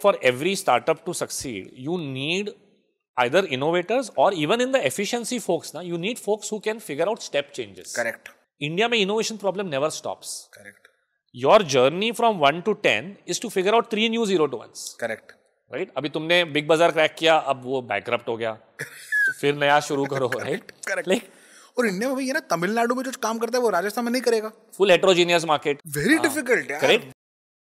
for every startup to succeed, you need either innovators or even in the efficiency folks, na, you need folks who can figure out step changes. Correct. India mein innovation problem never stops. Correct. Your journey from 1 to 10 is to figure out three new zero to ones. Correct. Right अभी तुमने big बाजार crack किया अब वो बैकरप्ट हो गया फिर नया शुरू करो राइट करेक्ट लाइक और इंडिया में भी ये ना तमिलनाडु में जो काम करता है वो राजस्थान में नहीं करेगा full heterogeneous market very difficult correct